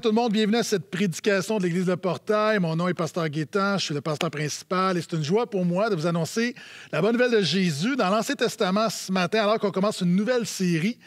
tout le monde, bienvenue à cette prédication de l'Église de Portail. Mon nom est Pasteur Guétan, je suis le pasteur principal et c'est une joie pour moi de vous annoncer la bonne nouvelle de Jésus dans l'Ancien Testament ce matin alors qu'on commence une nouvelle série.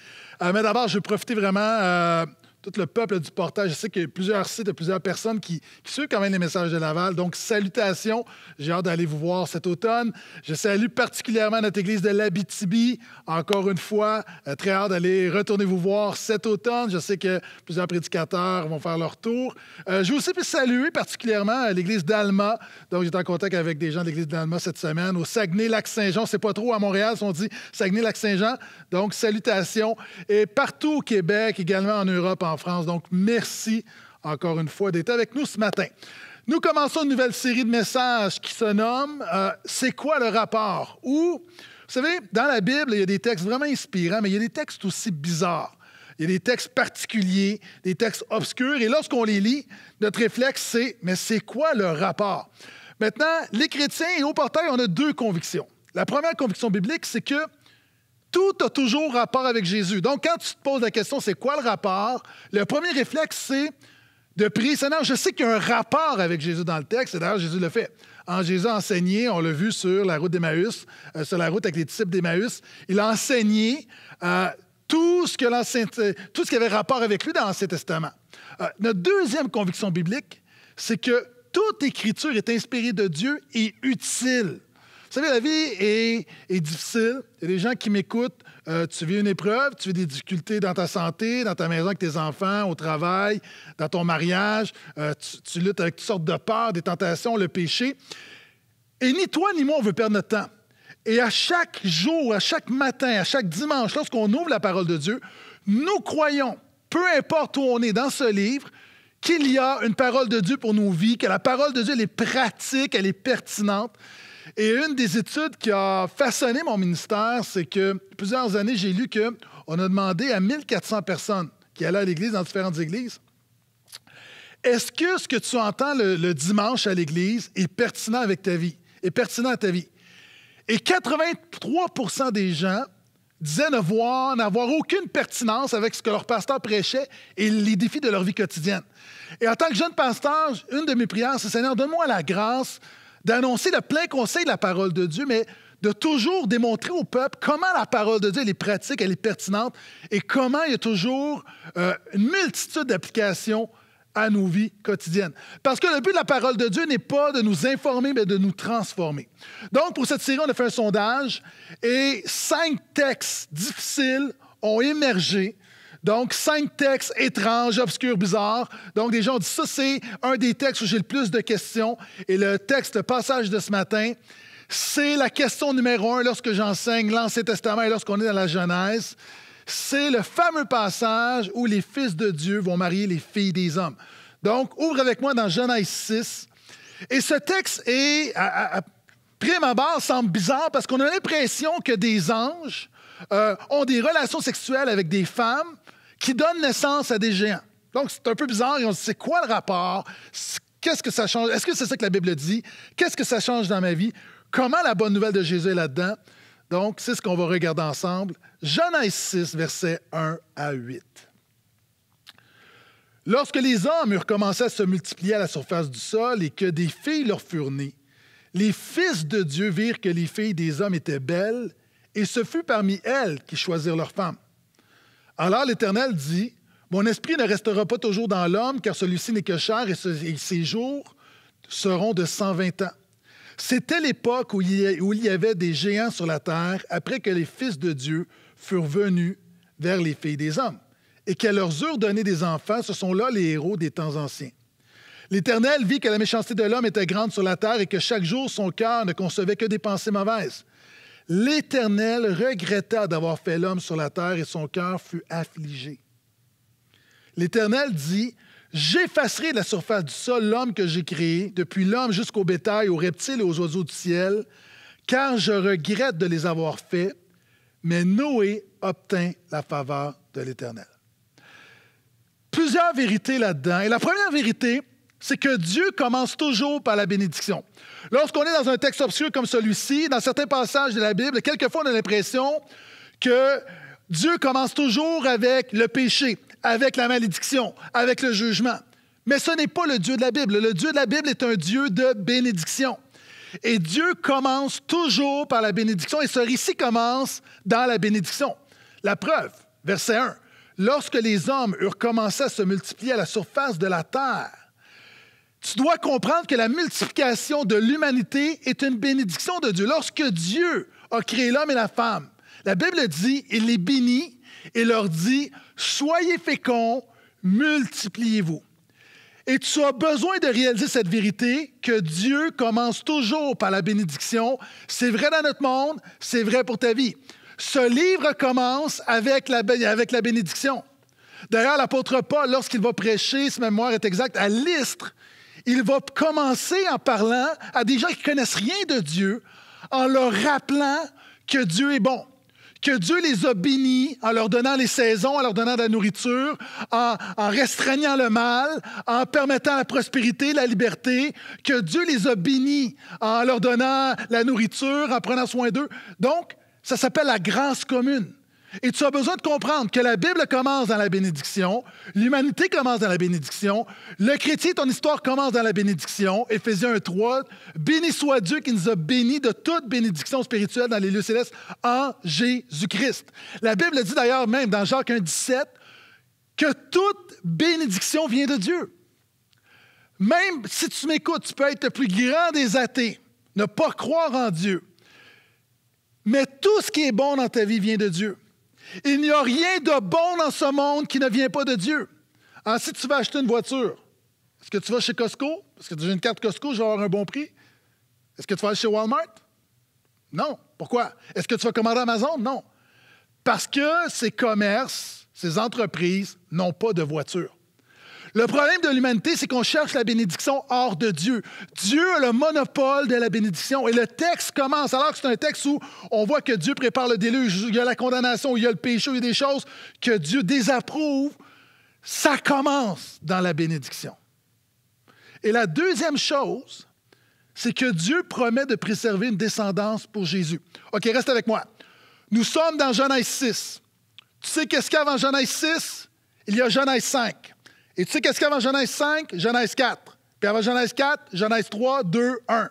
Euh, mais d'abord, je vais profiter vraiment euh, tout le peuple du portage. Je sais qu'il y a plusieurs sites, de plusieurs personnes qui, suivent quand même les messages de Laval. Donc, salutations. J'ai hâte d'aller vous voir cet automne. Je salue particulièrement notre église de l'Abitibi. Encore une fois, euh, très hâte d'aller retourner vous voir cet automne. Je sais que plusieurs prédicateurs vont faire leur tour. Je euh, je veux aussi saluer particulièrement euh, l'église d'Alma. Donc, j'étais en contact avec des gens de l'église d'Alma cette semaine. Au Saguenay-Lac-Saint-Jean, c'est pas trop à Montréal, si on dit Saguenay-Lac-Saint-Jean. Donc, salutations. Et partout au Québec, également en Europe, en France. Donc, merci encore une fois d'être avec nous ce matin. Nous commençons une nouvelle série de messages qui se nomme euh, C'est quoi le rapport? Ou, vous savez, dans la Bible, il y a des textes vraiment inspirants, mais il y a des textes aussi bizarres. Il y a des textes particuliers, des textes obscurs, et lorsqu'on les lit, notre réflexe, c'est Mais c'est quoi le rapport? Maintenant, les chrétiens et au portail, on a deux convictions. La première conviction biblique, c'est que tout a toujours rapport avec Jésus. Donc, quand tu te poses la question, c'est quoi le rapport? Le premier réflexe, c'est de prier, je sais qu'il y a un rapport avec Jésus dans le texte, d'ailleurs, Jésus le fait. En Jésus a enseigné, on l'a vu sur la route d'Emmaüs, euh, sur la route avec les disciples d'Emmaüs, il a enseigné euh, tout, ce que tout ce qui avait rapport avec lui dans l'Ancien Testament. Euh, notre deuxième conviction biblique, c'est que toute écriture est inspirée de Dieu et utile. Vous savez, la vie est, difficile. Il y a des gens qui m'écoutent. Euh, tu vis une épreuve, tu vis des difficultés dans ta santé, dans ta maison avec tes enfants, au travail, dans ton mariage. Euh, tu, tu, luttes avec toutes sortes de peurs, des tentations, le péché. Et ni toi ni moi, on veut perdre notre temps. Et à chaque jour, à chaque matin, à chaque dimanche, lorsqu'on ouvre la parole de Dieu, nous croyons, peu importe où on est dans ce livre, qu'il y a une parole de Dieu pour nos vies, que la parole de Dieu, elle est pratique, elle est pertinente. Et une des études qui a façonné mon ministère, c'est que plusieurs années, j'ai lu qu'on a demandé à 1400 personnes qui allaient à l'Église, dans différentes églises, est-ce que ce que tu entends le, dimanche à l'Église est pertinent avec ta vie, est pertinent à ta vie? Et 83 des gens disaient voir, n'avoir aucune pertinence avec ce que leur pasteur prêchait et les défis de leur vie quotidienne. Et en tant que jeune pasteur, une de mes prières, c'est Seigneur, donne-moi la grâce d'annoncer le plein conseil de la parole de Dieu, mais de toujours démontrer au peuple comment la parole de Dieu est pratique, elle est pertinente et comment il y a toujours euh, une multitude d'applications à nos vies quotidiennes. Parce que le but de la parole de Dieu n'est pas de nous informer, mais de nous transformer. Donc, pour cette série, on a fait un sondage et cinq textes difficiles ont émergé donc, cinq textes étranges, obscurs, bizarres. Donc, des gens ont dit ça, c'est un des textes où j'ai le plus de questions. Et le texte, passage de ce matin, c'est la question numéro un lorsque j'enseigne l'Ancien Testament et lorsqu'on est dans la Genèse. C'est le fameux passage où les fils de Dieu vont marier les filles des hommes. Donc, ouvre avec moi dans Genèse 6. Et ce texte est, à, prime abord, semble bizarre parce qu'on a l'impression que des anges euh, ont des relations sexuelles avec des femmes, qui donne naissance à des géants. Donc, c'est un peu bizarre. Et on se dit, c'est quoi le rapport? Qu'est-ce que ça change? Est-ce que c'est ça que la Bible dit? Qu'est-ce que ça change dans ma vie? Comment la bonne nouvelle de Jésus est là-dedans? Donc, c'est ce qu'on va regarder ensemble. Genèse 6, versets 1 à 8. Lorsque les hommes eurent commencé à se multiplier à la surface du sol et que des filles leur furent nées, les fils de Dieu virent que les filles des hommes étaient belles, et ce fut parmi elles qui choisirent leurs femmes. Alors l'Éternel dit, Mon esprit ne restera pas toujours dans l'homme, car celui-ci n'est que chair et, ses jours seront de 120 ans. C'était l'époque où, où il y avait des géants sur la terre après que les fils de Dieu furent venus vers les filles des hommes, et qu'elles leur eurent donné des enfants, ce sont là les héros des temps anciens. L'Éternel vit que la méchanceté de l'homme était grande sur la terre et que chaque jour son cœur ne concevait que des pensées mauvaises. L'Éternel regretta d'avoir fait l'homme sur la terre et son cœur fut affligé. L'Éternel dit, J'effacerai de la surface du sol l'homme que j'ai créé, depuis l'homme jusqu'au bétail, aux reptiles et aux oiseaux du ciel, car je regrette de les avoir faits. Mais Noé obtint la faveur de l'Éternel. Plusieurs vérités là-dedans. Et la première vérité, c'est que Dieu commence toujours par la bénédiction. Lorsqu'on est dans un texte obscur comme celui-ci, dans certains passages de la Bible, quelquefois on a l'impression que Dieu commence toujours avec le péché, avec la malédiction, avec le jugement. Mais ce n'est pas le Dieu de la Bible. Le Dieu de la Bible est un Dieu de bénédiction. Et Dieu commence toujours par la bénédiction et ce récit commence dans la bénédiction. La preuve, verset 1, lorsque les hommes eurent commencé à se multiplier à la surface de la terre, tu dois comprendre que la multiplication de l'humanité est une bénédiction de Dieu. Lorsque Dieu a créé l'homme et la femme, la Bible dit, il les bénit et leur dit, soyez féconds, multipliez-vous. Et tu as besoin de réaliser cette vérité que Dieu commence toujours par la bénédiction. C'est vrai dans notre monde, c'est vrai pour ta vie. Ce livre commence avec la, avec la bénédiction. D'ailleurs, l'apôtre Paul, lorsqu'il va prêcher, si mémoire est exacte, à l'Istre, il va commencer en parlant à des gens qui connaissent rien de Dieu, en leur rappelant que Dieu est bon, que Dieu les a bénis en leur donnant les saisons, en leur donnant de la nourriture, en, en, restreignant le mal, en permettant la prospérité, la liberté, que Dieu les a bénis en leur donnant la nourriture, en prenant soin d'eux. Donc, ça s'appelle la grâce commune. Et tu as besoin de comprendre que la Bible commence dans la bénédiction, l'humanité commence dans la bénédiction, le chrétien, ton histoire commence dans la bénédiction. Éphésiens 1.3, béni soit Dieu qui nous a bénis de toute bénédiction spirituelle dans les lieux célestes en Jésus-Christ. La Bible dit d'ailleurs même dans Jacques 1.17 que toute bénédiction vient de Dieu. Même si tu m'écoutes, tu peux être le plus grand des athées, ne pas croire en Dieu. Mais tout ce qui est bon dans ta vie vient de Dieu. Il n'y a rien de bon dans ce monde qui ne vient pas de Dieu. Alors, ah, si tu vas acheter une voiture, est-ce que tu vas chez Costco? Est-ce que tu as une carte Costco, je vais avoir un bon prix. Est-ce que tu vas aller chez Walmart? Non. Pourquoi? Est-ce que tu vas commander Amazon? Non. Parce que ces commerces, ces entreprises n'ont pas de voiture. Le problème de l'humanité, c'est qu'on cherche la bénédiction hors de Dieu. Dieu a le monopole de la bénédiction. Et le texte commence, alors que c'est un texte où on voit que Dieu prépare le déluge, il y a la condamnation, il y a le péché, il y a des choses que Dieu désapprouve. Ça commence dans la bénédiction. Et la deuxième chose, c'est que Dieu promet de préserver une descendance pour Jésus. OK, reste avec moi. Nous sommes dans Genèse 6. Tu sais qu'est-ce qu'il y a avant Genèse 6? Il y a Genèse 5. Et tu sais qu'est-ce qu'il y Genèse 5? Genèse 4. Puis avant Genèse 4, Genèse 3, 2, 1.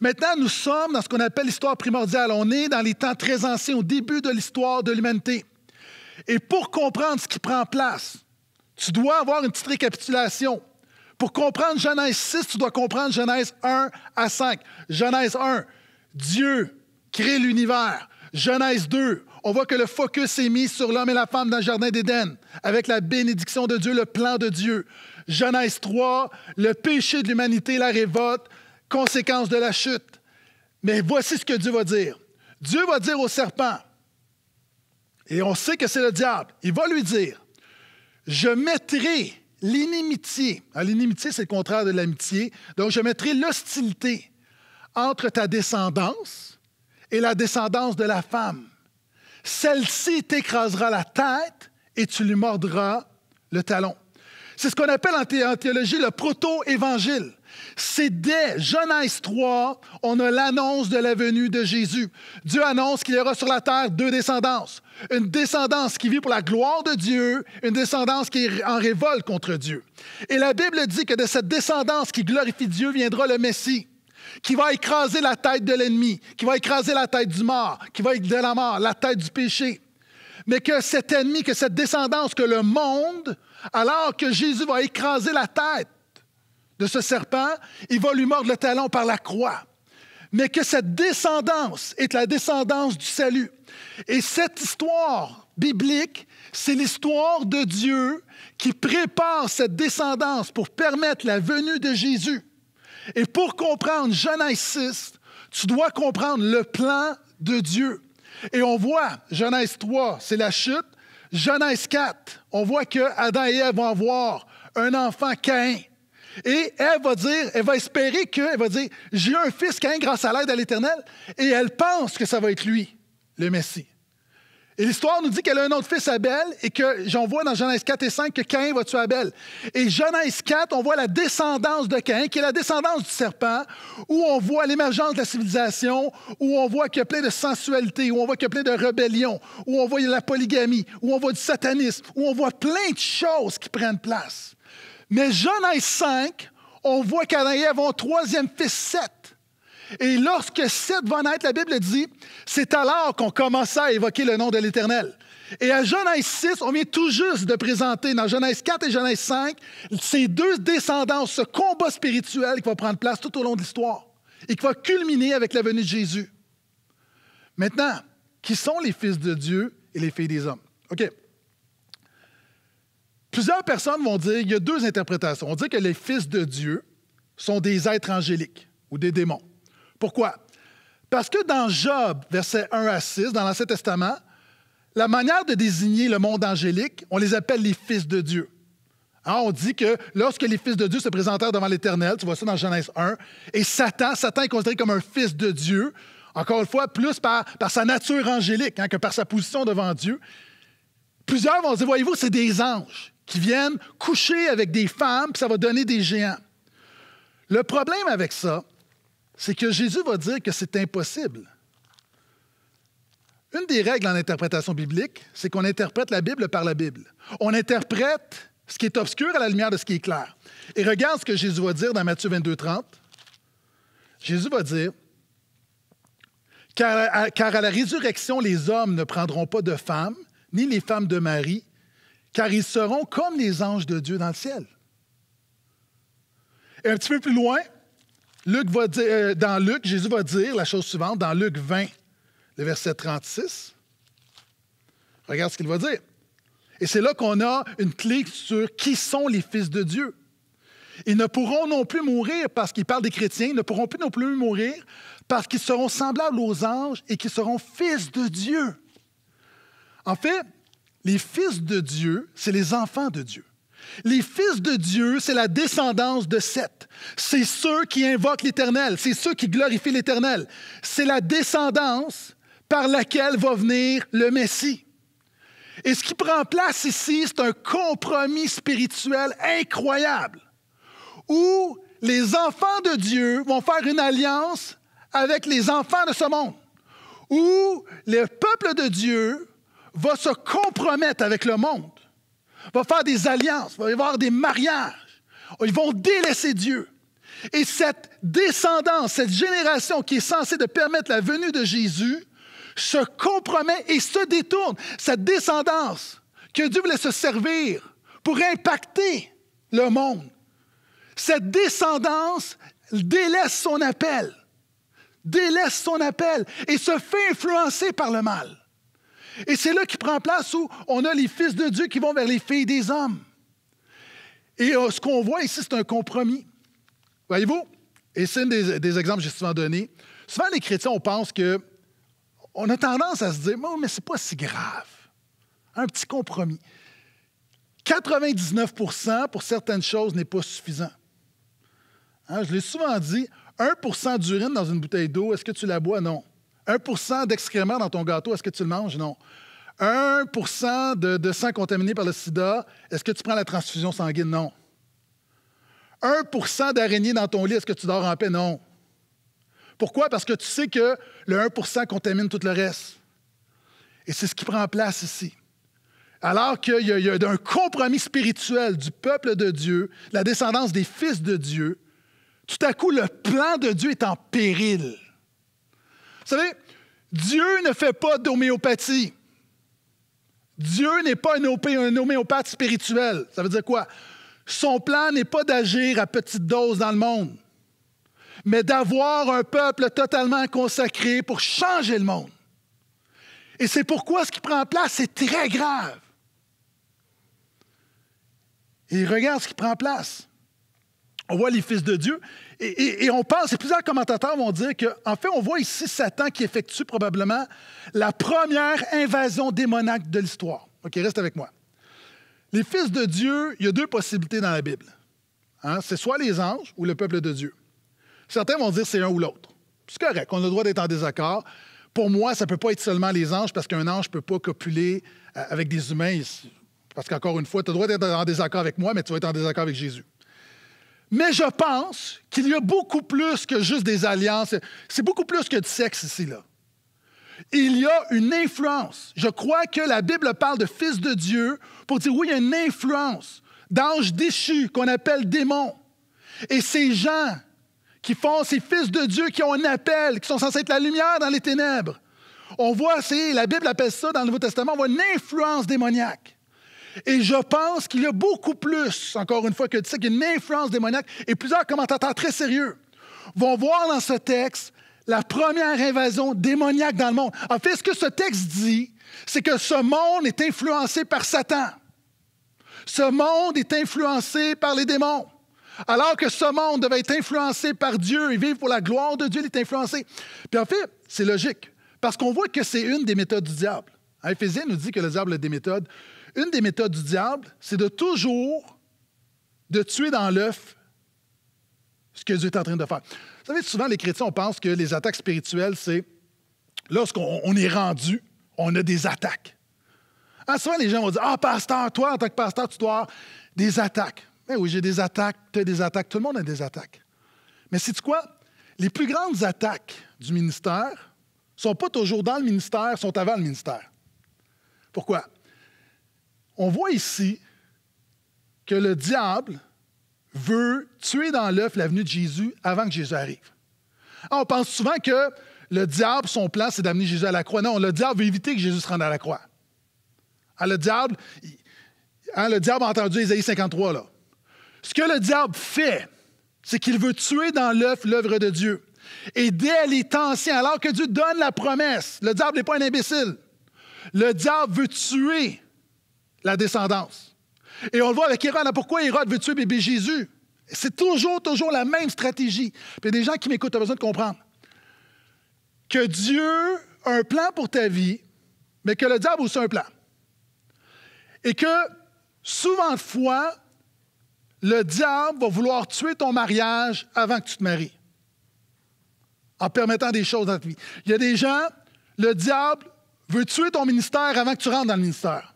Maintenant, nous sommes dans ce qu'on appelle l'histoire primordiale. On est dans les temps très anciens, au début de l'histoire de l'humanité. Et pour comprendre ce qui prend place, tu dois avoir une petite récapitulation. Pour comprendre Genèse 6, tu dois comprendre Genèse 1 à 5. Genèse 1, Dieu crée l'univers. Genèse 2, on voit que le focus est mis sur l'homme et la femme dans le Jardin d'Éden, avec la bénédiction de Dieu, le plan de Dieu. Genèse 3, le péché de l'humanité, la révolte, conséquence de la chute. Mais voici ce que Dieu va dire. Dieu va dire au serpent, et on sait que c'est le diable, il va lui dire, je mettrai l'inimitié. Hein, l'inimitié, c'est le contraire de l'amitié. Donc, je mettrai l'hostilité entre ta descendance et la descendance de la femme. Celle-ci t'écrasera la tête et tu lui mordras le talon. C'est ce qu'on appelle en théologie le proto-évangile. C'est dès Genèse 3, on a l'annonce de la venue de Jésus. Dieu annonce qu'il y aura sur la terre deux descendances. Une descendance qui vit pour la gloire de Dieu, une descendance qui est en révolte contre Dieu. Et la Bible dit que de cette descendance qui glorifie Dieu viendra le Messie qui va écraser la tête de l'ennemi, qui va écraser la tête du mort, qui va écraser la mort, la tête du péché. Mais que cet ennemi, que cette descendance, que le monde, alors que Jésus va écraser la tête de ce serpent, il va lui mordre le talon par la croix. Mais que cette descendance est la descendance du salut. Et cette histoire biblique, c'est l'histoire de Dieu qui prépare cette descendance pour permettre la venue de Jésus. Et pour comprendre Genèse 6, tu dois comprendre le plan de Dieu. Et on voit Genèse 3, c'est la chute. Genèse 4, on voit que Adam et Ève vont avoir un enfant Caïn. Et elle va dire, elle va espérer que, elle va dire, j'ai un fils Caïn grâce à l'aide de l'Éternel. Et elle pense que ça va être lui, le Messie. Et l'histoire nous dit qu'elle a un autre fils, Abel, et que j'en vois dans Genèse 4 et 5 que Caïn va tuer Abel. Et Genèse 4, on voit la descendance de Caïn, qui est la descendance du serpent, où on voit l'émergence de la civilisation, où on voit qu'il y a plein de sensualité, où on voit qu'il y a plein de rébellion, où on voit la polygamie, où on voit du satanisme, où on voit plein de choses qui prennent place. Mais Genèse 5, on voit qu'Adam et un troisième fils, Seth et lorsque cette va naître, la Bible dit, c'est alors qu'on commença à évoquer le nom de l'Éternel. Et à Genèse 6, on vient tout juste de présenter, dans Genèse 4 et Genèse 5, ces deux descendants, ce combat spirituel qui va prendre place tout au long de l'histoire et qui va culminer avec la venue de Jésus. Maintenant, qui sont les fils de Dieu et les filles des hommes? OK. Plusieurs personnes vont dire il y a deux interprétations. On dit que les fils de Dieu sont des êtres angéliques ou des démons. Pourquoi? Parce que dans Job, versets 1 à 6, dans l'Ancien Testament, la manière de désigner le monde angélique, on les appelle les fils de Dieu. Hein, on dit que lorsque les fils de Dieu se présentèrent devant l'Éternel, tu vois ça dans Genèse 1, et Satan, Satan est considéré comme un fils de Dieu, encore une fois, plus par, sa nature angélique hein, que par sa position devant Dieu. Plusieurs vont dire, voyez-vous, c'est des anges qui viennent coucher avec des femmes, puis ça va donner des géants. Le problème avec ça, c'est que Jésus va dire que c'est impossible. Une des règles en interprétation biblique, c'est qu'on interprète la Bible par la Bible. On interprète ce qui est obscur à la lumière de ce qui est clair. Et regarde ce que Jésus va dire dans Matthieu 22, 30. Jésus va dire car à, la résurrection, les hommes ne prendront pas de femmes, ni les femmes de Marie, car ils seront comme les anges de Dieu dans le ciel. Et un petit peu plus loin, euh, dans Luc, Jésus va dire la chose suivante, dans Luc 20, le verset 36. Regarde ce qu'il va dire. Et c'est là qu'on a une clé sur qui sont les fils de Dieu. Ils ne pourront non plus mourir parce qu'il parle des chrétiens, ils ne pourront plus non plus mourir parce qu'ils seront semblables aux anges et qu'ils seront fils de Dieu. En fait, les fils de Dieu, c'est les enfants de Dieu. Les fils de Dieu, c'est la descendance de Seth. C'est ceux qui invoquent l'Éternel, c'est ceux qui glorifient l'Éternel. C'est la descendance par laquelle va venir le Messie. Et ce qui prend place ici, c'est un compromis spirituel incroyable, où les enfants de Dieu vont faire une alliance avec les enfants de ce monde, où le peuple de Dieu va se compromettre avec le monde va faire des alliances, va y avoir des mariages. Oh, ils vont délaisser Dieu. Et cette descendance, cette génération qui est censée de permettre la venue de Jésus, se compromet et se détourne. Cette descendance que Dieu voulait se servir pour impacter le monde, cette descendance délaisse son appel, délaisse son appel et se fait influencer par le mal. Et c'est là qu'il prend place où on a les fils de Dieu qui vont vers les filles des hommes. Et euh, ce qu'on voit ici, c'est un compromis. Voyez-vous? Et c'est un des, exemples que j'ai souvent donné. Souvent, les chrétiens, on pense que on a tendance à se dire, Mais oh, mais c'est pas si grave. Un petit compromis. 99 pour certaines choses n'est pas suffisant. Hein, je l'ai souvent dit, 1 d'urine dans une bouteille d'eau, est-ce que tu la bois? Non. 1 d'excréments dans ton gâteau, est-ce que tu le manges? Non. 1 de, de sang contaminé par le sida, est-ce que tu prends la transfusion sanguine? Non. 1 d'araignée dans ton lit, est-ce que tu dors en paix? Non. Pourquoi? Parce que tu sais que le 1 contamine tout le reste. Et c'est ce qui prend place ici. Alors qu'il y, a un compromis spirituel du peuple de Dieu, la descendance des fils de Dieu, tout à coup, le plan de Dieu est en péril savez, Dieu ne fait pas d'homéopathie. Dieu n'est pas un, homéopathe spirituel. Ça veut dire quoi? Son plan n'est pas d'agir à petite dose dans le monde, mais d'avoir un peuple totalement consacré pour changer le monde. Et c'est pourquoi ce qui prend place est très grave. Et regarde ce qui prend place. On voit les fils de Dieu et, on pense, et plusieurs commentateurs vont dire qu'en en fait, on voit ici Satan qui effectue probablement la première invasion démoniaque de l'histoire. OK, reste avec moi. Les fils de Dieu, il y a deux possibilités dans la Bible. Hein, c'est soit les anges ou le peuple de Dieu. Certains vont dire c'est un ou l'autre. C'est correct, on a le droit d'être en désaccord. Pour moi, ça ne peut pas être seulement les anges parce qu'un ange ne peut pas copuler euh, avec des humains. Parce qu'encore une fois, tu as le droit d'être en désaccord avec moi, mais tu vas être en désaccord avec Jésus. Mais je pense qu'il y a beaucoup plus que juste des alliances. C'est beaucoup plus que du sexe ici, là. Il y a une influence. Je crois que la Bible parle de fils de Dieu pour dire, oui, il y a une influence d'anges déchus qu'on appelle démons. Et ces gens qui font, ces fils de Dieu qui ont un appel, qui sont censés être la lumière dans les ténèbres, on voit, la Bible appelle ça dans le Nouveau Testament, on voit une influence démoniaque. Et je pense qu'il y a beaucoup plus, encore une fois, que tu sais, qu'il influence démoniaque. Et plusieurs commentateurs très sérieux vont voir dans ce texte la première invasion démoniaque dans le monde. En fait, ce que ce texte dit, c'est que ce monde est influencé par Satan. Ce monde est influencé par les démons. Alors que ce monde devait être influencé par Dieu et vivre pour la gloire de Dieu, il est influencé. Puis en fait, c'est logique, parce qu'on voit que c'est une des méthodes du diable. Ephésiens nous dit que le diable a des méthodes. Une des méthodes du diable, c'est de toujours de tuer dans l'œuf ce que Dieu est en train de faire. Vous savez, souvent, les chrétiens, on pense que les attaques spirituelles, c'est lorsqu'on est rendu, on a des attaques. Ah, souvent, les gens vont dire Ah, pasteur, toi, en tant que pasteur, tu dois avoir des attaques. Mais eh oui, j'ai des attaques, tu as des attaques, tout le monde a des attaques. Mais c'est quoi? Les plus grandes attaques du ministère sont pas toujours dans le ministère, sont avant le ministère. Pourquoi? on voit ici que le diable veut tuer dans l'œuf l'avenue de Jésus avant que Jésus arrive. Ah, on pense souvent que le diable, son plan, c'est d'amener Jésus à la croix. Non, le diable veut éviter que Jésus se rende à la croix. Ah, hein, le, diable, a entendu Isaïe 53. Là. Ce que le diable fait, c'est qu'il veut tuer dans l'œuf l'œuvre de Dieu. Et dès les temps anciens, alors que Dieu donne la promesse, le diable n'est pas un imbécile. Le diable veut tuer la descendance. Et on le voit avec Hérode. Hein, pourquoi Hérode veut tuer bébé Jésus? C'est toujours, toujours la même stratégie. il y a des gens qui m'écoutent, ont besoin de comprendre. Que Dieu a un plan pour ta vie, mais que le diable aussi un plan. Et que souvent de fois, le diable va vouloir tuer ton mariage avant que tu te maries, en permettant des choses dans ta vie. Il y a des gens, le diable veut tuer ton ministère avant que tu rentres dans le ministère.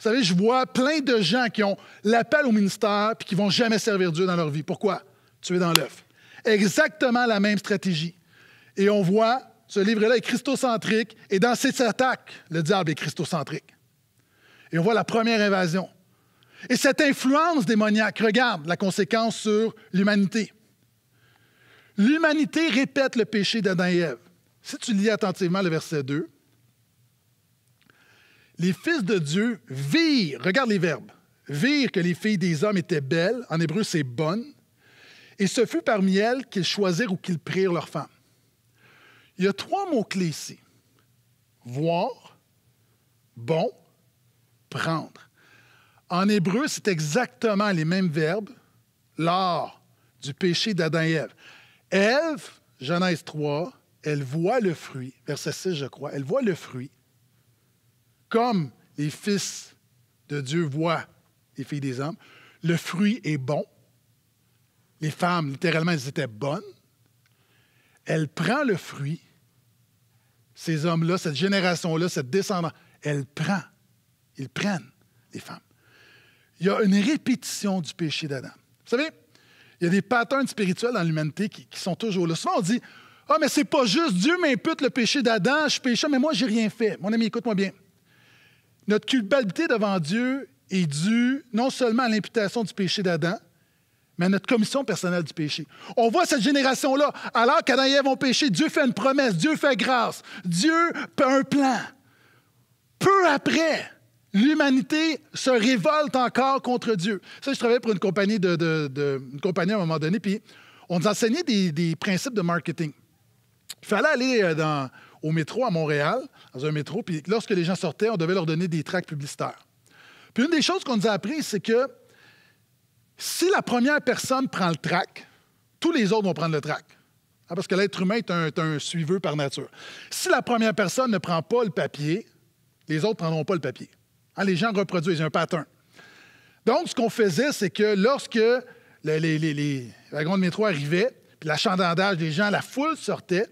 Vous savez, je vois plein de gens qui ont l'appel au ministère puis qui vont jamais servir Dieu dans leur vie. Pourquoi? Tu es dans l'œuf. Exactement la même stratégie. Et on voit, ce livre-là est christocentrique et dans ses attaques, le diable est christocentrique. Et on voit la première invasion. Et cette influence démoniaque, regarde la conséquence sur l'humanité. L'humanité répète le péché d'Adam et Ève. Si tu lis attentivement le verset 2, les fils de Dieu virent, regarde les verbes, virent que les filles des hommes étaient belles, en hébreu c'est bonne, et ce fut parmi elles qu'ils choisirent ou qu'ils prirent leurs femmes. Il y a trois mots-clés ici. Voir, bon, prendre. En hébreu, c'est exactement les mêmes verbes, lors du péché d'Adam et Ève. Ève, Genèse 3, elle voit le fruit, verset 6 je crois, elle voit le fruit comme les fils de Dieu voient les filles des hommes. Le fruit est bon. Les femmes, littéralement, elles étaient bonnes. Elle prend le fruit. Ces hommes-là, cette génération-là, cette descendance, elle prend. Ils prennent les femmes. Il y a une répétition du péché d'Adam. Vous savez, il y a des patterns spirituels dans l'humanité qui, sont toujours là. Souvent, on dit Ah, mais c'est pas juste, Dieu m'impute le péché d'Adam, je péché, mais moi, j'ai rien fait. Mon ami, écoute-moi bien. Notre culpabilité devant Dieu est due non seulement à l'imputation du péché d'Adam, mais à notre commission personnelle du péché. On voit cette génération-là, alors qu'Adam et Ève ont péché, Dieu fait une promesse, Dieu fait grâce, Dieu fait un plan. Peu après, l'humanité se révolte encore contre Dieu. Ça, je travaillais pour une compagnie, de, à un moment donné, puis on nous enseignait des principes de marketing. Il fallait aller euh, dans au métro à Montréal, dans un métro, puis lorsque les gens sortaient, on devait leur donner des tracts publicitaires. Puis une des choses qu'on nous a appris, c'est que si la première personne prend le tract, tous les autres vont prendre le tract. Ah, parce que l'être humain est un, suiveur par nature. Si la première personne ne prend pas le papier, les autres ne prendront pas le papier. Ah, les gens reproduisent, un pattern. Donc, ce qu'on faisait, c'est que lorsque les, wagons de métro arrivaient, puis l'achandandage des gens, la foule sortait,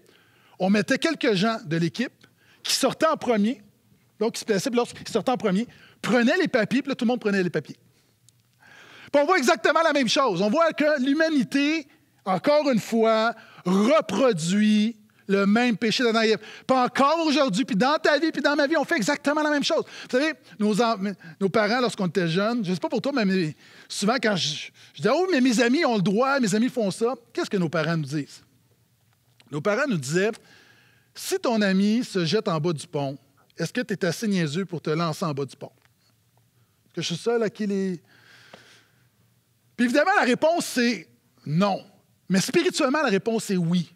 on mettait quelques gens de l'équipe qui sortaient en premier, donc qui se plaçaient, puis lorsqu'ils sortaient en premier, prenaient les papiers, puis là, tout le monde prenait les papiers. Puis on voit exactement la même chose. On voit que l'humanité, encore une fois, reproduit le même péché de Pas encore aujourd'hui, puis dans ta vie, puis dans ma vie, on fait exactement la même chose. Vous savez, nos, parents, lorsqu'on était jeunes, je ne sais pas pour toi, mais souvent quand je, je Oh, mais mes amis ont le droit, mes amis font ça, qu'est-ce que nos parents nous disent? Nos parents nous disaient si ton ami se jette en bas du pont, est-ce que tu es assez niaiseux pour te lancer en bas du pont? Est-ce que je suis seul à qui les. Puis évidemment, la réponse, c'est non. Mais spirituellement, la réponse est oui.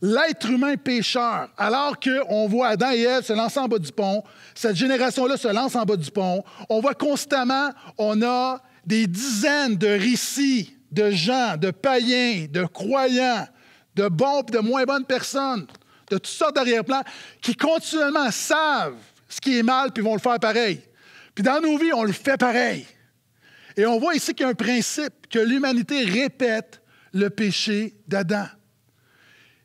L'être humain pécheur, alors qu'on voit Adam et Ève se lancer en bas du pont, cette génération-là se lance en bas du pont, on voit constamment, on a des dizaines de récits de gens, de païens, de croyants de bons et de moins bonnes personnes, de toutes sortes d'arrière-plans, qui continuellement savent ce qui est mal puis vont le faire pareil. Puis dans nos vies, on le fait pareil. Et on voit ici qu'il y a un principe que l'humanité répète le péché d'Adam.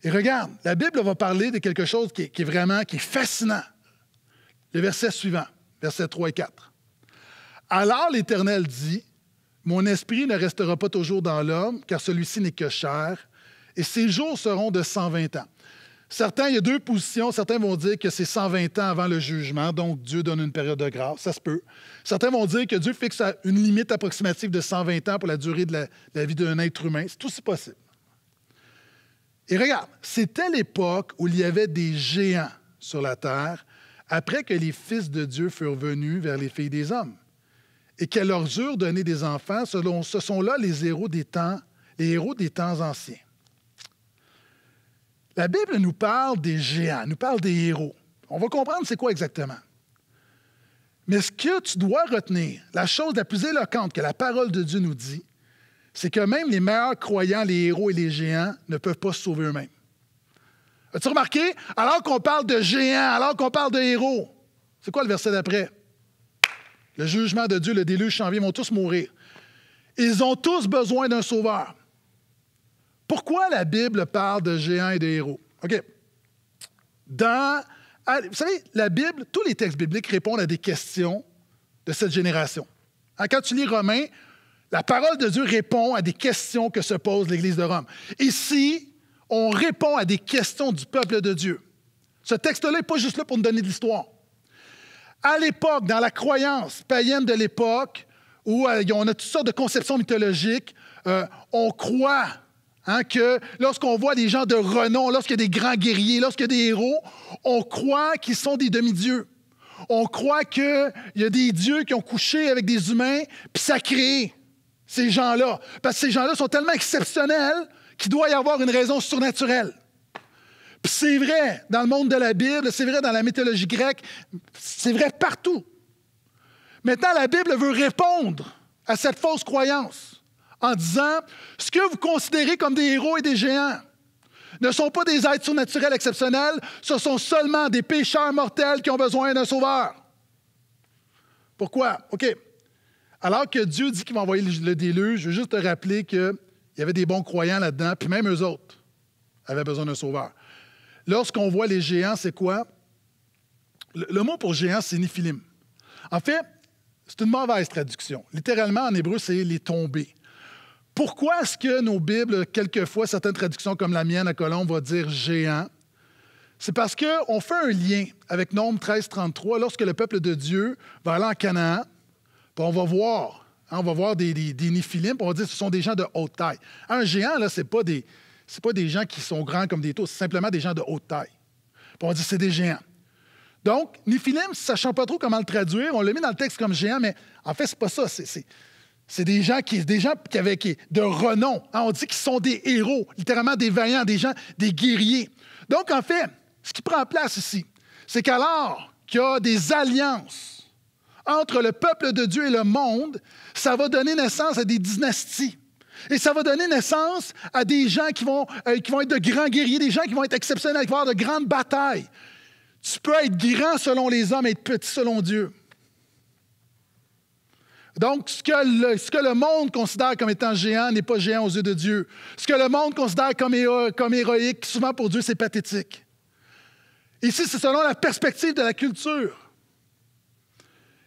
Et regarde, la Bible va parler de quelque chose qui est, vraiment qui est fascinant. Le verset suivant, versets 3 et 4. Alors l'Éternel dit, Mon esprit ne restera pas toujours dans l'homme, car celui-ci n'est que chair, et ces jours seront de 120 ans. Certains, il y a deux positions. Certains vont dire que c'est 120 ans avant le jugement, donc Dieu donne une période de grâce, ça se peut. Certains vont dire que Dieu fixe une limite approximative de 120 ans pour la durée de la, vie d'un être humain. C'est tout aussi possible. Et regarde, c'était l'époque où il y avait des géants sur la terre après que les fils de Dieu furent venus vers les filles des hommes et qu'elles leur eurent donné des enfants. ce sont là les héros des temps, les héros des temps anciens. La Bible nous parle des géants, nous parle des héros. On va comprendre c'est quoi exactement. Mais ce que tu dois retenir, la chose la plus éloquente que la parole de Dieu nous dit, c'est que même les meilleurs croyants, les héros et les géants ne peuvent pas se sauver eux-mêmes. As-tu remarqué? Alors qu'on parle de géants, alors qu'on parle de héros, c'est quoi le verset d'après? Le jugement de Dieu, le déluge ils vont tous mourir. Ils ont tous besoin d'un sauveur. Pourquoi la Bible parle de géants et de héros? Dans, vous savez, la Bible, tous les textes bibliques répondent à des questions de cette génération. Hein, quand tu lis Romains, la parole de Dieu répond à des questions que se pose l'Église de Rome. Ici, on répond à des questions du peuple de Dieu. Ce texte-là n'est pas juste là pour nous donner de l'histoire. À l'époque, dans la croyance païenne de l'époque, où euh, on a toutes sortes de conceptions mythologiques, euh, on croit Hein, que lorsqu'on voit des gens de renom, lorsqu'il y a des grands guerriers, lorsqu'il y a des héros, on croit qu'ils sont des demi-dieux. On croit qu'il y a des dieux qui ont couché avec des humains, puis ça crée ces gens-là. Parce que ces gens-là sont tellement exceptionnels qu'il doit y avoir une raison surnaturelle. Puis c'est vrai dans le monde de la Bible, c'est vrai dans la mythologie grecque, c'est vrai partout. Maintenant, la Bible veut répondre à cette fausse croyance en disant ce que vous considérez comme des héros et des géants ne sont pas des êtres surnaturels exceptionnels, ce sont seulement des pécheurs mortels qui ont besoin d'un sauveur. Pourquoi? OK. Alors que Dieu dit qu'il va envoyer le déluge, je veux juste te rappeler qu'il y avait des bons croyants là-dedans, puis même eux autres avaient besoin d'un sauveur. Lorsqu'on voit les géants, c'est quoi? Le, mot pour géant, c'est niphilim. En fait, c'est une mauvaise traduction. Littéralement, en hébreu, c'est les tombés. Pourquoi est-ce que nos Bibles, quelquefois, certaines traductions comme la mienne à Colombe, vont dire géant? C'est parce qu'on fait un lien avec Nombre 13, 33, lorsque le peuple de Dieu va aller en Canaan, puis on va voir, hein, on va voir des, des, puis on va dire que ce sont des gens de haute taille. Un géant, là, ce n'est pas, des, pas des gens qui sont grands comme des taux, c'est simplement des gens de haute taille. Puis on dit c'est des géants. Donc, Néphilim, sachant pas trop comment le traduire, on le met dans le texte comme géant, mais en fait, ce c'est pas ça. C'est c'est des gens qui, avaient de renom. Hein, on dit qu'ils sont des héros, littéralement des vaillants, des gens, des guerriers. Donc, en fait, ce qui prend place ici, c'est qu'alors qu'il y a des alliances entre le peuple de Dieu et le monde, ça va donner naissance à des dynasties. Et ça va donner naissance à des gens qui vont, euh, qui vont être de grands guerriers, des gens qui vont être exceptionnels, qui vont avoir de grandes batailles. Tu peux être grand selon les hommes et être petit selon Dieu. Donc, ce que, le, monde considère comme étant géant n'est pas géant aux yeux de Dieu. Ce que le monde considère comme, comme héroïque, souvent pour Dieu, c'est pathétique. Ici, c'est selon la perspective de la culture.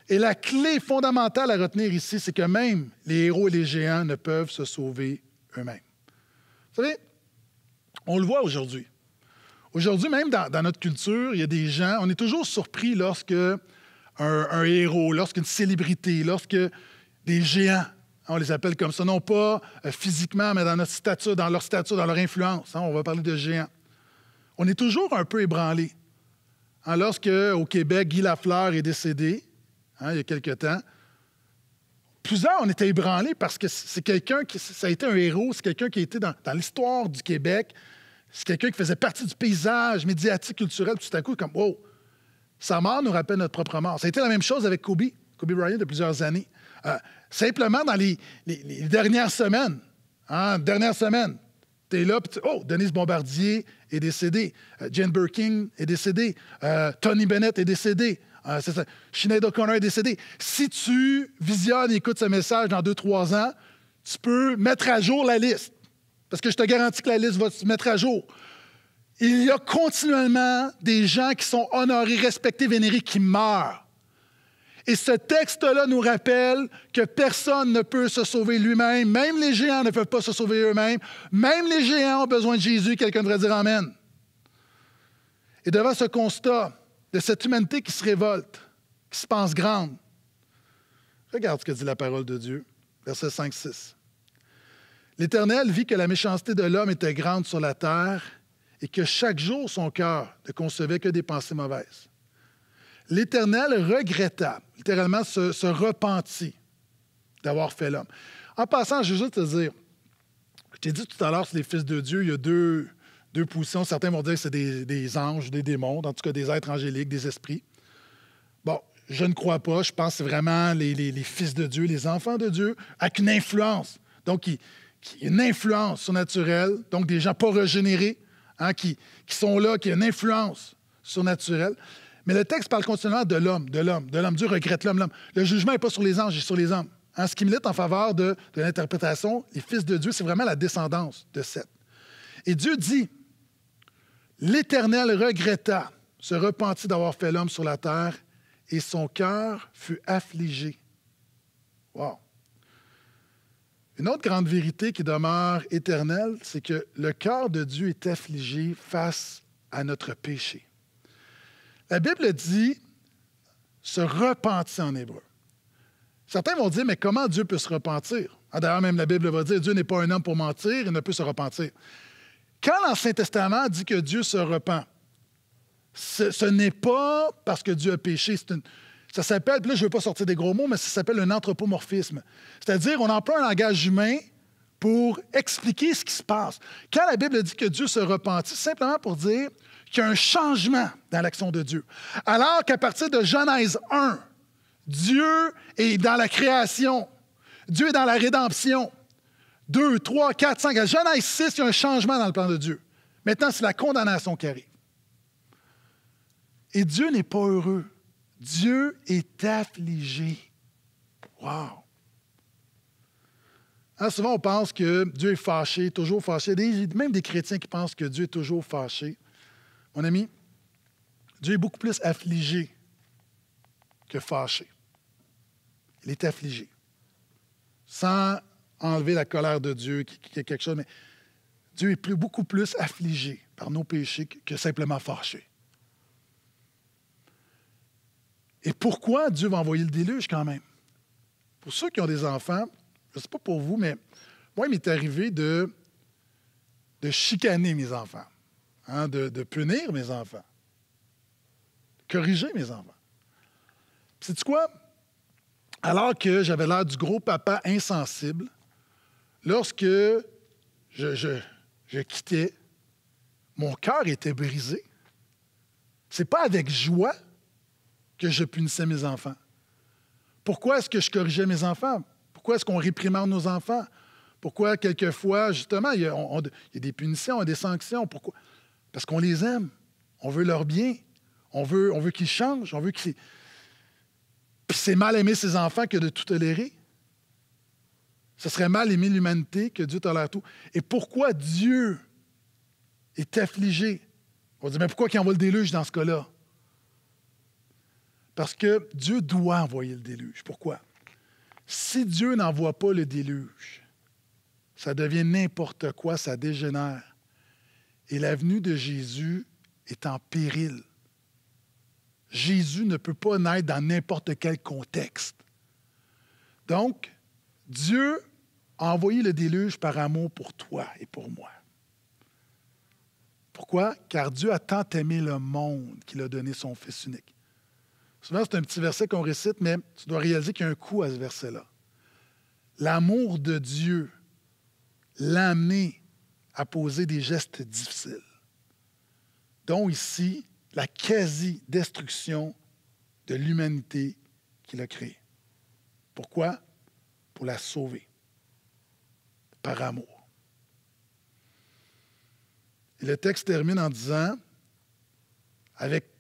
Et la clé fondamentale à retenir ici, c'est que même les héros et les géants ne peuvent se sauver eux-mêmes. Vous savez, on le voit aujourd'hui. Aujourd'hui, même dans, notre culture, il y a des gens, on est toujours surpris lorsque un, héros, lorsqu'une célébrité, lorsque des géants, hein, on les appelle comme ça, non pas euh, physiquement, mais dans notre stature, dans leur stature, dans leur influence. Hein, on va parler de géants. On est toujours un peu ébranlé. Hein, lorsque, au Québec, Guy Lafleur est décédé, il y a quelque temps, plusieurs, on était ébranlés parce que c'est quelqu'un qui, ça a été un héros, c'est quelqu'un qui a été dans, dans l'histoire du Québec, c'est quelqu'un qui faisait partie du paysage médiatique, culturel, tout à coup, comme, wow, sa mort nous rappelle notre propre mort. Ça a été la même chose avec Kobe, Kobe Bryant, de plusieurs années. Euh, simplement, dans les, dernières semaines, hein, dernières semaines, es là, oh, Denise Bombardier est décédée. Euh, Jane Birkin est décédée. Euh, Tony Bennett est décédé. c'est est décédée. Si tu visionnes et écoutes ce message dans deux, trois ans, tu peux mettre à jour la liste. Parce que je te garantis que la liste va se mettre à jour il y a continuellement des gens qui sont honorés, respectés, vénérés, qui meurent. Et ce texte-là nous rappelle que personne ne peut se sauver lui-même. Même les géants ne peuvent pas se sauver eux-mêmes. Même les géants ont besoin de Jésus. Quelqu'un devrait dire Amen. Et devant ce constat de cette humanité qui se révolte, qui se pense grande, regarde ce que dit la parole de Dieu, verset 5-6. L'Éternel vit que la méchanceté de l'homme était grande sur la terre et que chaque jour son cœur ne concevait que des pensées mauvaises. L'Éternel regretta, littéralement se, repentit d'avoir fait l'homme. En passant, je veux juste te dire, je t'ai dit tout à l'heure sur les fils de Dieu, il y a deux, deux positions. Certains vont dire que c'est des, des, anges, des démons, en tout cas des êtres angéliques, des esprits. Bon, je ne crois pas. Je pense vraiment les, fils de Dieu, les enfants de Dieu, avec une influence. Donc, une influence surnaturelle, donc des gens pas régénérés, Hein, qui, sont là, qui ont une influence surnaturelle. Mais le texte parle continuellement de l'homme, de l'homme, de l'homme. Dieu regrette l'homme, l'homme. Le jugement n'est pas sur les anges, il est sur les hommes. En hein, ce qui milite en faveur de, de l'interprétation, les fils de Dieu, c'est vraiment la descendance de Seth. Et Dieu dit, l'Éternel regretta, se repentit d'avoir fait l'homme sur la terre, et son cœur fut affligé. Wow. Une autre grande vérité qui demeure éternelle, c'est que le cœur de Dieu est affligé face à notre péché. La Bible dit se repentir en hébreu. Certains vont dire, mais comment Dieu peut se repentir? Ah, d'ailleurs, même la Bible va dire, Dieu n'est pas un homme pour mentir, il ne peut se repentir. Quand l'Ancien Testament dit que Dieu se repent, ce, ce n'est pas parce que Dieu a péché, c'est une, ça s'appelle, puis là, je ne veux pas sortir des gros mots, mais ça s'appelle un anthropomorphisme. C'est-à-dire, on emploie un langage humain pour expliquer ce qui se passe. Quand la Bible dit que Dieu se repentit, c'est simplement pour dire qu'il y a un changement dans l'action de Dieu. Alors qu'à partir de Genèse 1, Dieu est dans la création, Dieu est dans la rédemption. 2, 3, 4, 5, à Genèse 6, il y a un changement dans le plan de Dieu. Maintenant, c'est la condamnation qui arrive. Et Dieu n'est pas heureux Dieu est affligé. Wow! Hein, souvent, on pense que Dieu est fâché, toujours fâché. Des, même des chrétiens qui pensent que Dieu est toujours fâché. Mon ami, Dieu est beaucoup plus affligé que fâché. Il est affligé. Sans enlever la colère de Dieu, qui, est quelque chose, mais Dieu est plus, beaucoup plus affligé par nos péchés que simplement fâché. Et pourquoi Dieu va envoyer le déluge quand même? Pour ceux qui ont des enfants, je ne sais pas pour vous, mais moi, il m'est arrivé de, de chicaner mes enfants, hein, de, punir mes enfants, de corriger mes enfants. C'est quoi? Alors que j'avais l'air du gros papa insensible, lorsque je, je, quittais, mon cœur était brisé. C'est pas avec joie que je punissais mes enfants? Pourquoi est-ce que je corrigeais mes enfants? Pourquoi est-ce qu'on réprimande nos enfants? Pourquoi, quelquefois, justement, il y, a, des punitions, des sanctions? Pourquoi? Parce qu'on les aime. On veut leur bien. On veut, on veut qu'ils changent. On veut qu'ils. Puis c'est mal aimer ses enfants que de tout tolérer. Ce serait mal aimer l'humanité que Dieu tolère tout. Et pourquoi Dieu est affligé? On dit, mais pourquoi qu'il envoie le déluge dans ce cas-là? Parce que Dieu doit envoyer le déluge. Pourquoi? Si Dieu n'envoie pas le déluge, ça devient n'importe quoi, ça dégénère. Et la venue de Jésus est en péril. Jésus ne peut pas naître dans n'importe quel contexte. Donc, Dieu a envoyé le déluge par amour pour toi et pour moi. Pourquoi? Car Dieu a tant aimé le monde qu'il a donné son Fils unique. Souvent, c'est un petit verset qu'on récite, mais tu dois réaliser qu'il y a un coût à ce verset-là. L'amour de Dieu l'amener à poser des gestes difficiles, dont ici la quasi-destruction de l'humanité qu'il a créée. Pourquoi? Pour la sauver, par amour. Et le texte termine en disant, avec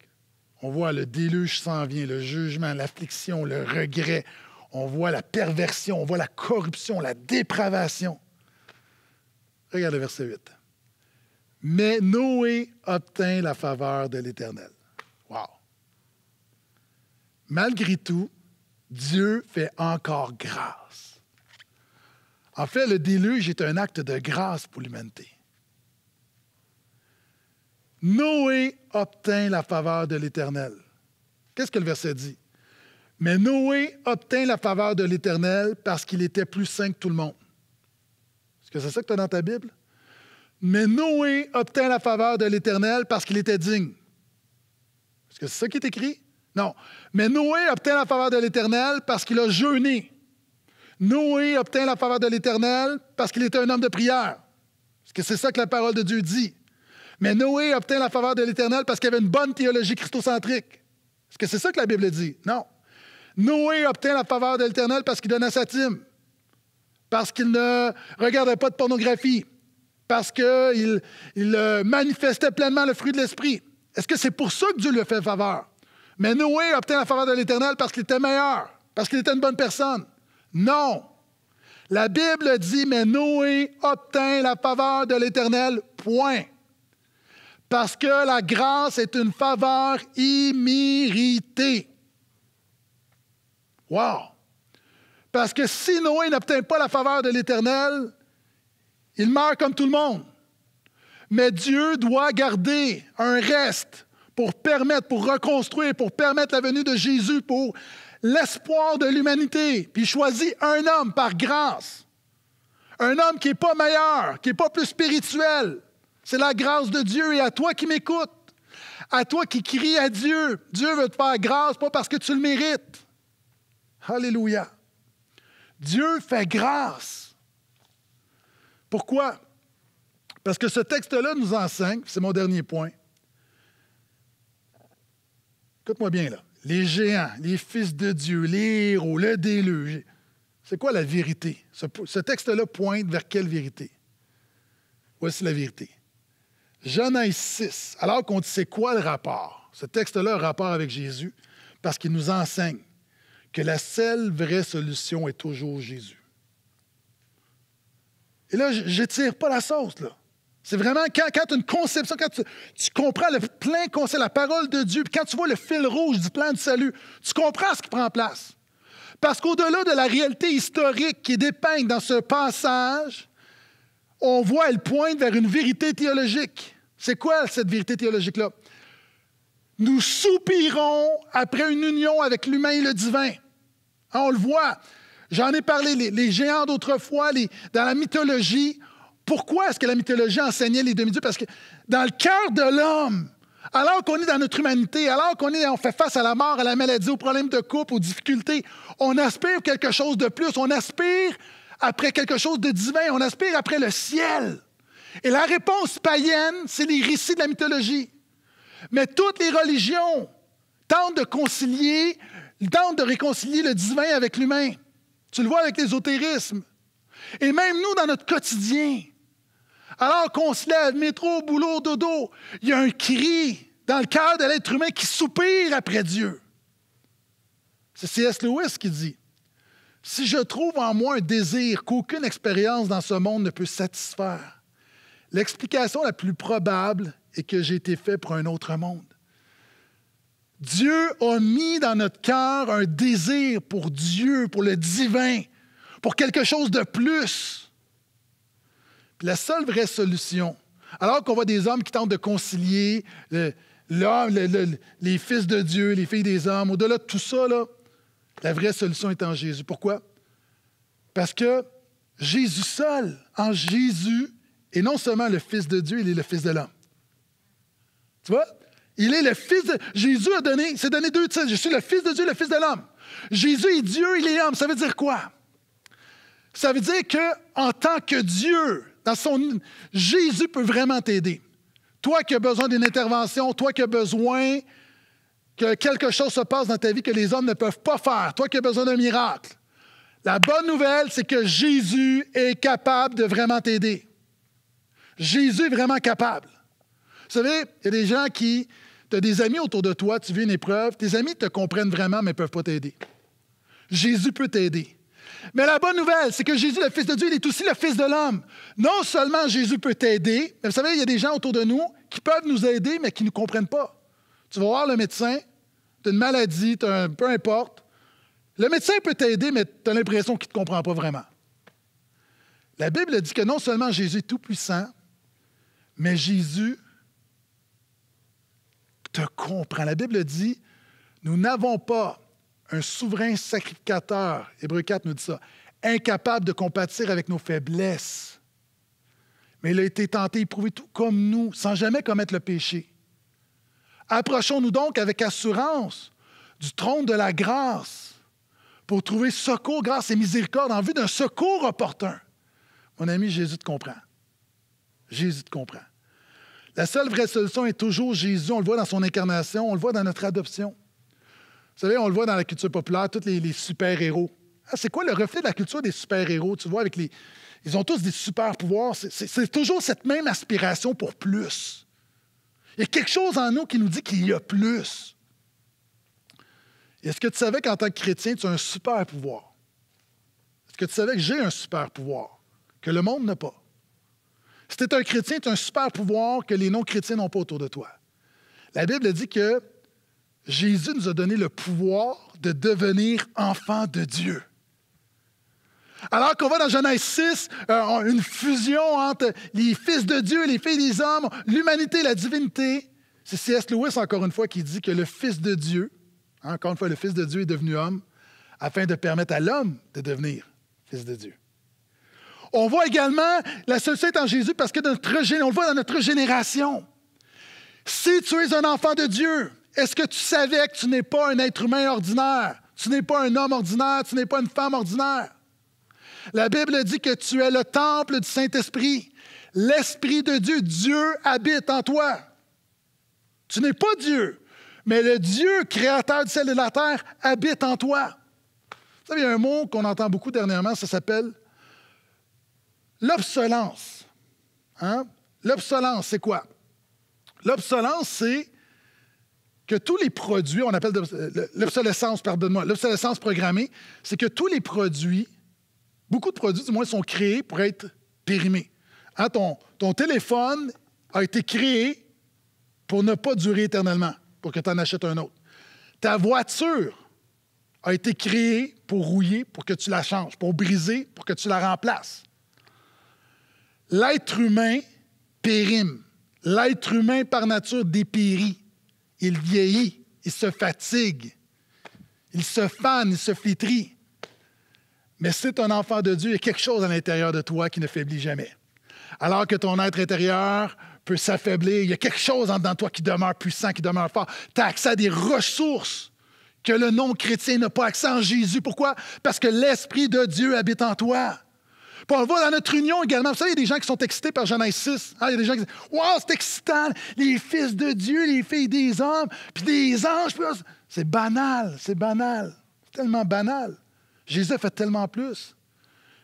on voit le déluge s'en vient, le jugement, l'affliction, le regret. On voit la perversion, on voit la corruption, la dépravation. Regarde le verset 8. Mais Noé obtint la faveur de l'Éternel. Wow. Malgré tout, Dieu fait encore grâce. En fait, le déluge est un acte de grâce pour l'humanité. Noé obtint la faveur de l'Éternel. Qu'est-ce que le verset dit? Mais Noé obtint la faveur de l'Éternel parce qu'il était plus saint que tout le monde. Est-ce que c'est ça que tu as dans ta Bible? Mais Noé obtint la faveur de l'Éternel parce qu'il était digne. Est-ce que c'est ça qui est écrit? Non. Mais Noé obtint la faveur de l'Éternel parce qu'il a jeûné. Noé obtint la faveur de l'Éternel parce qu'il était un homme de prière. Est-ce que c'est ça que la parole de Dieu dit? Mais Noé obtint la faveur de l'Éternel parce qu'il avait une bonne théologie christocentrique. Est-ce que c'est ça que la Bible dit? Non. Noé obtint la faveur de l'Éternel parce qu'il donnait sa team, parce qu'il ne regardait pas de pornographie, parce qu'il euh, manifestait pleinement le fruit de l'Esprit. Est-ce que c'est pour ça que Dieu lui a fait faveur? Mais Noé obtint la faveur de l'Éternel parce qu'il était meilleur, parce qu'il était une bonne personne. Non. La Bible dit, mais Noé obtint la faveur de l'Éternel, point. Parce que la grâce est une faveur imméritée. Wow! Parce que si Noé n'obtient pas la faveur de l'Éternel, il meurt comme tout le monde. Mais Dieu doit garder un reste pour permettre, pour reconstruire, pour permettre la venue de Jésus, pour l'espoir de l'humanité. Puis il choisit un homme par grâce. Un homme qui n'est pas meilleur, qui n'est pas plus spirituel, c'est la grâce de Dieu et à toi qui m'écoutes, à toi qui crie à Dieu. Dieu veut te faire grâce, pas parce que tu le mérites. Alléluia. Dieu fait grâce. Pourquoi? Parce que ce texte-là nous enseigne, c'est mon dernier point. Écoute-moi bien là. Les géants, les fils de Dieu, les héros, le déluge. C'est quoi la vérité? Ce, texte-là pointe vers quelle vérité? Voici la vérité. Genèse 6, alors qu'on dit c'est quoi le rapport? Ce texte-là a un rapport avec Jésus parce qu'il nous enseigne que la seule vraie solution est toujours Jésus. Et là, je tire pas la sauce, là. C'est vraiment quand, tu as une conception, quand tu, comprends le plein conseil, la parole de Dieu, puis quand tu vois le fil rouge du plan de salut, tu comprends ce qui prend place. Parce qu'au-delà de la réalité historique qui est dépeinte dans ce passage, on voit, elle pointe vers une vérité théologique. C'est quoi cette vérité théologique-là? Nous soupirons après une union avec l'humain et le divin. Hein, on le voit. J'en ai parlé, les, géants d'autrefois, dans la mythologie. Pourquoi est-ce que la mythologie enseignait les demi-dieux? Parce que dans le cœur de l'homme, alors qu'on est dans notre humanité, alors qu'on on fait face à la mort, à la maladie, aux problèmes de couple, aux difficultés, on aspire quelque chose de plus. On aspire après quelque chose de divin, on aspire après le ciel. Et la réponse païenne, c'est les récits de la mythologie. Mais toutes les religions tentent de concilier, tentent de réconcilier le divin avec l'humain. Tu le vois avec l'ésotérisme. Et même nous, dans notre quotidien, alors qu'on se lève, métro, boulot, dodo, il y a un cri dans le cœur de l'être humain qui soupire après Dieu. C'est C.S. Lewis qui dit. Si je trouve en moi un désir qu'aucune expérience dans ce monde ne peut satisfaire, l'explication la plus probable est que j'ai été fait pour un autre monde. Dieu a mis dans notre cœur un désir pour Dieu, pour le divin, pour quelque chose de plus. la seule vraie solution, alors qu'on voit des hommes qui tentent de concilier l'homme, les fils de Dieu, les filles des hommes, au-delà de tout ça, là, la vraie solution est en Jésus. Pourquoi? Parce que Jésus seul, en Jésus, est non seulement le Fils de Dieu, il est le Fils de l'homme. Tu vois? Il est le Fils de... Jésus a donné, s'est donné deux titres. Je suis le Fils de Dieu, le Fils de l'homme. Jésus est Dieu, il est homme. Ça veut dire quoi? Ça veut dire que en tant que Dieu, dans son... Jésus peut vraiment t'aider. Toi qui as besoin d'une intervention, toi qui as besoin que quelque chose se passe dans ta vie que les hommes ne peuvent pas faire, toi qui as besoin d'un miracle. La bonne nouvelle, c'est que Jésus est capable de vraiment t'aider. Jésus est vraiment capable. Vous savez, il y a des gens qui, tu as des amis autour de toi, tu vis une épreuve, tes amis te comprennent vraiment, mais ne peuvent pas t'aider. Jésus peut t'aider. Mais la bonne nouvelle, c'est que Jésus, le Fils de Dieu, il est aussi le Fils de l'homme. Non seulement Jésus peut t'aider, mais vous savez, il y a des gens autour de nous qui peuvent nous aider, mais qui ne nous comprennent pas. Tu vas voir le médecin, tu as une maladie, peu importe. Le médecin peut t'aider, mais tu as l'impression qu'il ne te comprend pas vraiment. La Bible dit que non seulement Jésus est tout-puissant, mais Jésus te comprend. La Bible dit, nous n'avons pas un souverain sacrificateur, Hébreu 4 nous dit ça, incapable de compatir avec nos faiblesses. Mais il a été tenté, éprouvé tout comme nous, sans jamais commettre le péché. Approchons-nous donc avec assurance du trône de la grâce pour trouver secours, grâce et miséricorde en vue d'un secours opportun. Mon ami, Jésus te comprend. Jésus te comprend. La seule vraie solution est toujours Jésus. On le voit dans son incarnation, on le voit dans notre adoption. Vous savez, on le voit dans la culture populaire, tous les, super-héros. Ah, c'est quoi le reflet de la culture des super-héros? Tu vois, avec les. Ils ont tous des super pouvoirs. C'est toujours cette même aspiration pour plus. Il y a quelque chose en nous qui nous dit qu'il y a plus. Est-ce que tu savais qu'en tant que chrétien, tu as un super pouvoir? Est-ce que tu savais que j'ai un super pouvoir que le monde n'a pas? Si tu es un chrétien, tu as un super pouvoir que les non-chrétiens n'ont pas autour de toi. La Bible dit que Jésus nous a donné le pouvoir de devenir enfant de Dieu. Alors qu'on voit dans Genèse 6, euh, une fusion entre les fils de Dieu et les filles des hommes, l'humanité et la divinité. C'est C.S. Lewis, encore une fois, qui dit que le Fils de Dieu, hein, encore une fois, le Fils de Dieu est devenu homme afin de permettre à l'homme de devenir Fils de Dieu. On voit également la société en Jésus parce que notre, le voit dans notre génération. Si tu es un enfant de Dieu, est-ce que tu savais que tu n'es pas un être humain ordinaire? Tu n'es pas un homme ordinaire, tu n'es pas une femme ordinaire. La Bible dit que tu es le temple du Saint-Esprit. L'Esprit de Dieu, Dieu habite en toi. Tu n'es pas Dieu, mais le Dieu créateur du ciel et de la terre habite en toi. Vous savez, il y a un mot qu'on entend beaucoup dernièrement, ça s'appelle l'obsolence. Hein? L'obsolence, c'est quoi? L'obsolence, c'est que tous les produits, on appelle l'obsolescence, pardonne-moi, l'obsolescence programmée, c'est que tous les produits beaucoup de produits, du moins, sont créés pour être périmés. Hein, ton, ton téléphone a été créé pour ne pas durer éternellement, pour que tu en achètes un autre. Ta voiture a été créée pour rouiller, pour que tu la changes, pour briser, pour que tu la remplaces. L'être humain périme. L'être humain, par nature, dépérit. Il vieillit, il se fatigue, il se fane, il se flétrit. Mais si tu un enfant de Dieu, il y a quelque chose à l'intérieur de toi qui ne faiblit jamais. Alors que ton être intérieur peut s'affaiblir, il y a quelque chose en toi qui demeure puissant, qui demeure fort. Tu as accès à des ressources que le non-chrétien n'a pas accès en Jésus. Pourquoi? Parce que l'Esprit de Dieu habite en toi. Puis on voit dans notre union également. Vous savez, il y a des gens qui sont excités par Genèse 6. Ah, il y a des gens qui disent Wow, c'est excitant! Les fils de Dieu, les filles des hommes, puis des anges. C'est banal, c'est banal. C'est tellement banal. Jésus a fait tellement plus.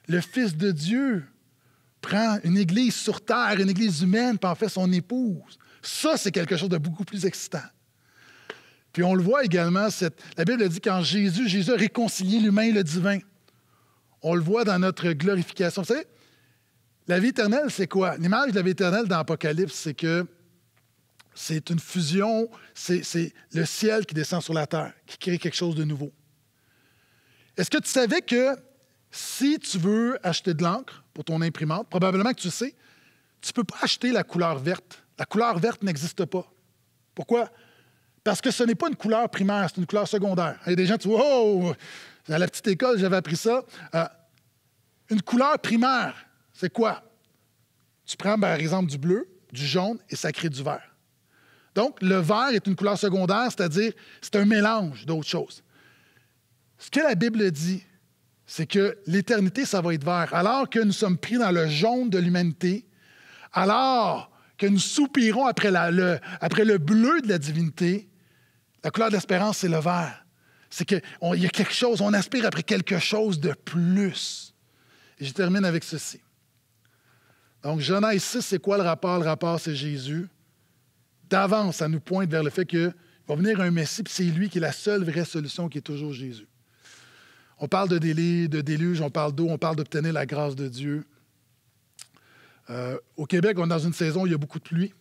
Le Fils de Dieu prend une église sur terre, une église humaine, puis en fait son épouse. Ça, c'est quelque chose de beaucoup plus excitant. Puis on le voit également, la Bible dit qu'en Jésus, Jésus a réconcilié l'humain et le divin. On le voit dans notre glorification. Vous savez, la vie éternelle, c'est quoi? L'image de la vie éternelle dans l'Apocalypse, c'est que c'est une fusion, c'est le ciel qui descend sur la terre, qui crée quelque chose de nouveau. Est-ce que tu savais que si tu veux acheter de l'encre pour ton imprimante, probablement que tu sais, tu ne peux pas acheter la couleur verte. La couleur verte n'existe pas. Pourquoi? Parce que ce n'est pas une couleur primaire, c'est une couleur secondaire. Il y a des gens qui disent Oh, à la petite école, j'avais appris ça. Euh, une couleur primaire, c'est quoi? Tu prends par exemple du bleu, du jaune et ça crée du vert. Donc, le vert est une couleur secondaire, c'est-à-dire c'est un mélange d'autres choses. Ce que la Bible dit, c'est que l'éternité, ça va être vert. Alors que nous sommes pris dans le jaune de l'humanité, alors que nous soupirons après, le, après le bleu de la divinité, la couleur de l'espérance, c'est le vert. C'est qu'il y a quelque chose, on aspire après quelque chose de plus. Et je termine avec ceci. Donc, Genèse 6, c'est quoi le rapport? Le rapport, c'est Jésus. D'avance, ça nous pointe vers le fait qu'il va venir un Messie, puis c'est lui qui est la seule vraie solution qui est toujours Jésus. On parle de délit, de déluge, on parle d'eau, on parle d'obtenir la grâce de Dieu. Euh, au Québec, on est dans une saison où il y a beaucoup de pluie.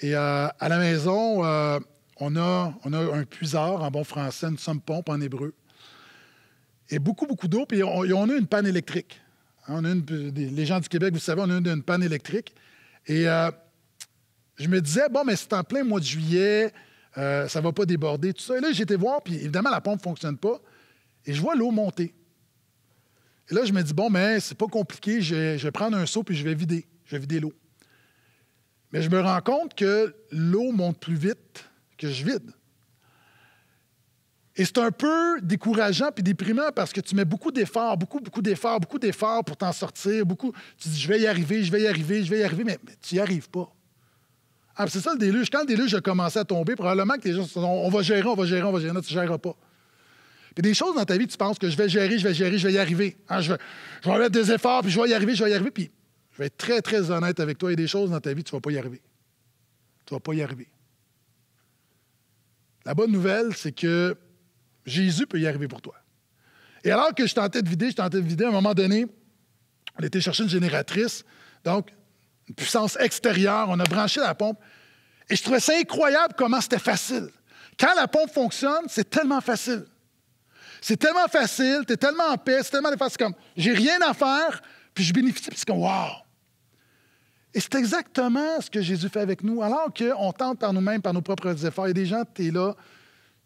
Et euh, à la maison, euh, on, a, un puisard en bon français, une somme pompe en hébreu. Et beaucoup, beaucoup d'eau. Puis on, a une panne électrique. Hein, on a une, les gens du Québec, vous savez, on a une, panne électrique. Et je me disais, bon, mais c'est en plein mois de juillet, ça ne va pas déborder, tout ça. Et là, j'étais voir, puis évidemment, la pompe ne fonctionne pas et je vois l'eau monter. Et là, je me dis, bon, mais c'est pas compliqué, je, vais prendre un seau puis je vais vider. Je vais vider l'eau. Mais je me rends compte que l'eau monte plus vite que je vide. Et c'est un peu décourageant puis déprimant parce que tu mets beaucoup d'efforts, beaucoup, beaucoup d'efforts, beaucoup d'efforts pour t'en sortir. Beaucoup, tu dis, je vais y arriver, je vais y arriver, je vais y arriver, mais, tu n'y arrives pas. Ah, c'est ça le déluge. Quand le déluge a commencé à tomber, probablement que les gens se on va gérer, on va gérer, on va gérer, non, tu ne géreras pas a des choses dans ta vie, tu penses que je vais gérer, je vais gérer, je vais y arriver. Hein, je, vais, mettre des efforts, puis je vais y arriver, je vais y arriver. Puis je vais être très, très honnête avec toi. Il y a des choses dans ta vie, tu ne vas pas y arriver. Tu ne vas pas y arriver. La bonne nouvelle, c'est que Jésus peut y arriver pour toi. Et alors que je tentais de vider, je tentais de vider, à un moment donné, on était chercher une génératrice, donc une puissance extérieure, on a branché la pompe. Et je trouvais ça incroyable comment c'était facile. Quand la pompe fonctionne, c'est tellement facile. C'est tellement facile, tu es tellement en paix, c'est tellement facile, c'est comme j'ai rien à faire, puis je bénéficie, puis c'est comme Et c'est exactement ce que Jésus fait avec nous. Alors qu'on tente par nous-mêmes, par nos propres efforts, il y a des gens, tu es là,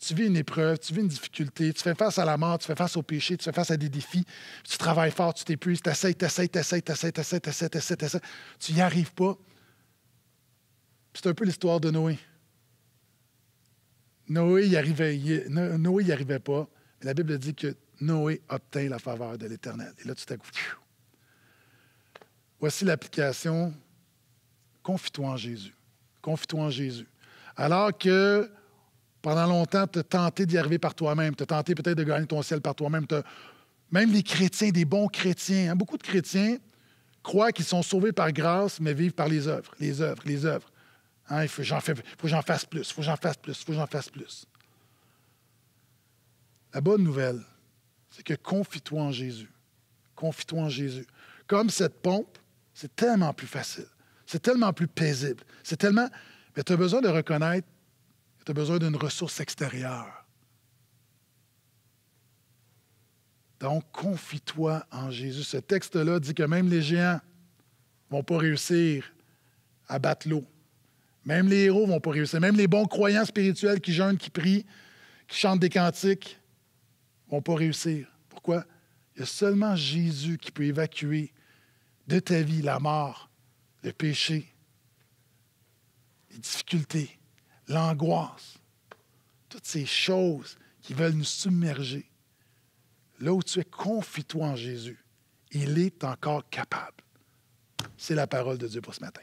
tu vis une épreuve, tu vis une difficulté, tu fais face à la mort, tu fais face au péché, tu fais face à des défis, tu travailles fort, tu t'épuises, tu essaies, tu essaies, tu essaies, tu essaies, tu essaies, tu tu n'y arrives pas. C'est un peu l'histoire de Noé. Noé, il arrivait, Noé, arrivait pas la Bible dit que Noé obtint la faveur de l'Éternel. Et là, tout à coup, voici l'application. Confie-toi en Jésus. Confie-toi en Jésus. Alors que pendant longtemps, tu as tenté d'y arriver par toi-même, tu as tenté peut-être de gagner ton ciel par toi-même, même les chrétiens, des bons chrétiens, hein, beaucoup de chrétiens croient qu'ils sont sauvés par grâce, mais vivent par les œuvres, les œuvres, les œuvres. Hein, il faut que j'en fasse plus, il faut que j'en fasse plus, il faut que j'en fasse plus. La bonne nouvelle, c'est que confie-toi en Jésus. Confie-toi en Jésus. Comme cette pompe, c'est tellement plus facile. C'est tellement plus paisible. C'est tellement. Mais tu as besoin de reconnaître que tu as besoin d'une ressource extérieure. Donc, confie-toi en Jésus. Ce texte-là dit que même les géants ne vont pas réussir à battre l'eau. Même les héros ne vont pas réussir. Même les bons croyants spirituels qui jeûnent, qui prient, qui chantent des cantiques, on vont pas réussir. Pourquoi? Il y a seulement Jésus qui peut évacuer de ta vie la mort, le péché, les difficultés, l'angoisse, toutes ces choses qui veulent nous submerger. Là où tu es, confie-toi en Jésus. Il est encore capable. C'est la parole de Dieu pour ce matin.